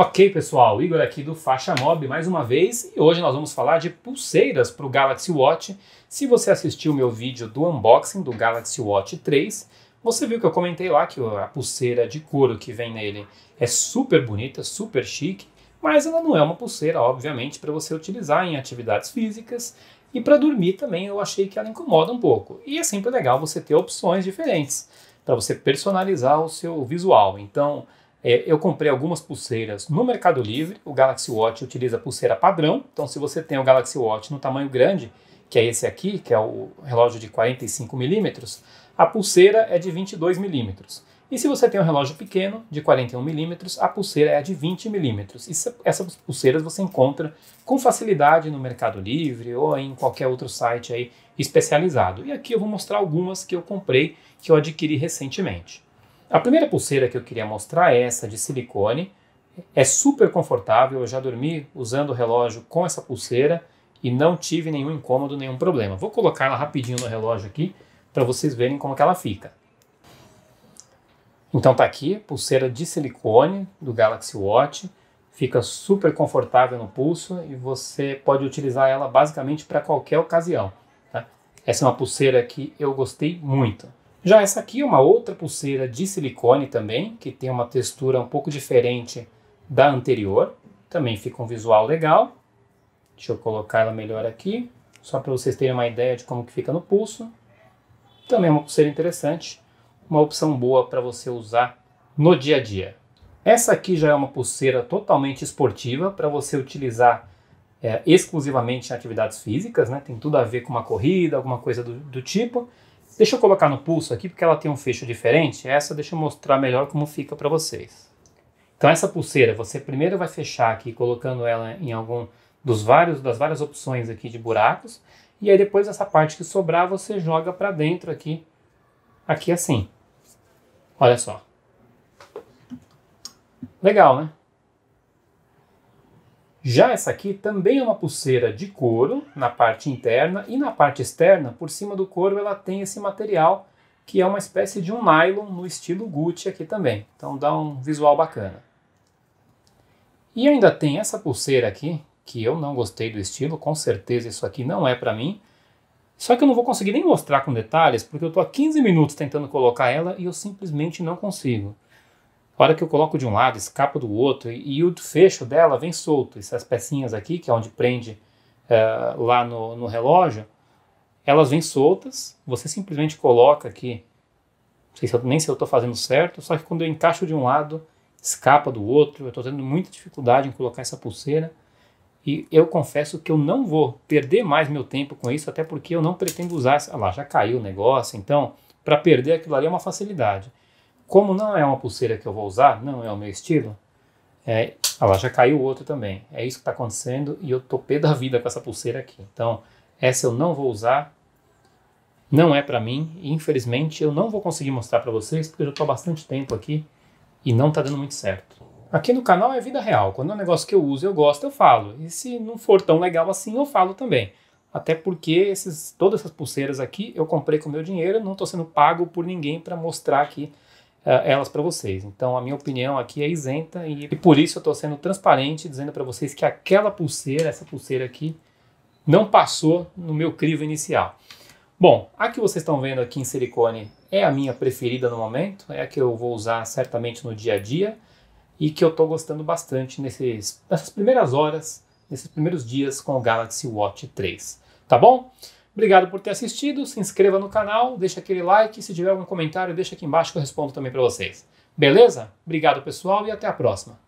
Ok, pessoal, Igor aqui do Faixa Mob mais uma vez e hoje nós vamos falar de pulseiras para o Galaxy Watch. Se você assistiu o meu vídeo do unboxing do Galaxy Watch 3, você viu que eu comentei lá que a pulseira de couro que vem nele é super bonita, super chique, mas ela não é uma pulseira, obviamente, para você utilizar em atividades físicas e para dormir também eu achei que ela incomoda um pouco. E é sempre legal você ter opções diferentes para você personalizar o seu visual. Então é, eu comprei algumas pulseiras no Mercado Livre. O Galaxy Watch utiliza pulseira padrão. Então, se você tem o Galaxy Watch no tamanho grande, que é esse aqui, que é o relógio de 45 milímetros, a pulseira é de 22 milímetros. E se você tem um relógio pequeno, de 41 milímetros, a pulseira é de 20 milímetros. Essas pulseiras você encontra com facilidade no Mercado Livre ou em qualquer outro site aí especializado. E aqui eu vou mostrar algumas que eu comprei, que eu adquiri recentemente. A primeira pulseira que eu queria mostrar é essa de silicone. É super confortável, eu já dormi usando o relógio com essa pulseira e não tive nenhum incômodo, nenhum problema. Vou colocar ela rapidinho no relógio aqui para vocês verem como que ela fica. Então tá aqui, pulseira de silicone do Galaxy Watch, fica super confortável no pulso e você pode utilizar ela basicamente para qualquer ocasião. Tá? Essa é uma pulseira que eu gostei muito. Já essa aqui é uma outra pulseira de silicone também, que tem uma textura um pouco diferente da anterior. Também fica um visual legal. Deixa eu colocar ela melhor aqui, só para vocês terem uma ideia de como que fica no pulso. Também é uma pulseira interessante, uma opção boa para você usar no dia a dia. Essa aqui já é uma pulseira totalmente esportiva para você utilizar é, exclusivamente em atividades físicas, né? tem tudo a ver com uma corrida, alguma coisa do, do tipo. Deixa eu colocar no pulso aqui, porque ela tem um fecho diferente. Essa deixa eu mostrar melhor como fica para vocês. Então essa pulseira, você primeiro vai fechar aqui, colocando ela em algum dos vários das várias opções aqui de buracos, e aí depois essa parte que sobrar você joga para dentro aqui, aqui assim. Olha só. Legal, né? Já essa aqui também é uma pulseira de couro na parte interna e na parte externa, por cima do couro, ela tem esse material que é uma espécie de um nylon no estilo Gucci aqui também. Então dá um visual bacana. E ainda tem essa pulseira aqui, que eu não gostei do estilo, com certeza isso aqui não é para mim. Só que eu não vou conseguir nem mostrar com detalhes, porque eu estou há 15 minutos tentando colocar ela e eu simplesmente não consigo. A hora que eu coloco de um lado, escapa do outro e, e o fecho dela vem solto. Essas pecinhas aqui, que é onde prende é, lá no, no relógio, elas vêm soltas. Você simplesmente coloca aqui, não sei se eu, nem se eu estou fazendo certo, só que quando eu encaixo de um lado, escapa do outro. Eu estou tendo muita dificuldade em colocar essa pulseira. E eu confesso que eu não vou perder mais meu tempo com isso, até porque eu não pretendo usar. Essa... Ah lá, já caiu o negócio, então para perder aquilo ali é uma facilidade. Como não é uma pulseira que eu vou usar, não é o meu estilo, é, lá já caiu outro também. É isso que está acontecendo e eu tô pé da vida com essa pulseira aqui. Então, essa eu não vou usar, não é para mim. E, infelizmente, eu não vou conseguir mostrar para vocês porque eu já estou há bastante tempo aqui e não está dando muito certo. Aqui no canal é vida real. Quando é um negócio que eu uso eu gosto, eu falo. E se não for tão legal assim, eu falo também. Até porque esses, todas essas pulseiras aqui eu comprei com meu dinheiro, não estou sendo pago por ninguém para mostrar aqui eh, elas para vocês. Então a minha opinião aqui é isenta e, e por isso eu estou sendo transparente, dizendo para vocês que aquela pulseira, essa pulseira aqui, não passou no meu crivo inicial. Bom, a que vocês estão vendo aqui em silicone é a minha preferida no momento, é a que eu vou usar certamente no dia a dia e que eu estou gostando bastante nesses, nessas primeiras horas, nesses primeiros dias com o Galaxy Watch 3, tá bom? Obrigado por ter assistido, se inscreva no canal, deixa aquele like, se tiver algum comentário, deixa aqui embaixo que eu respondo também para vocês. Beleza? Obrigado pessoal e até a próxima.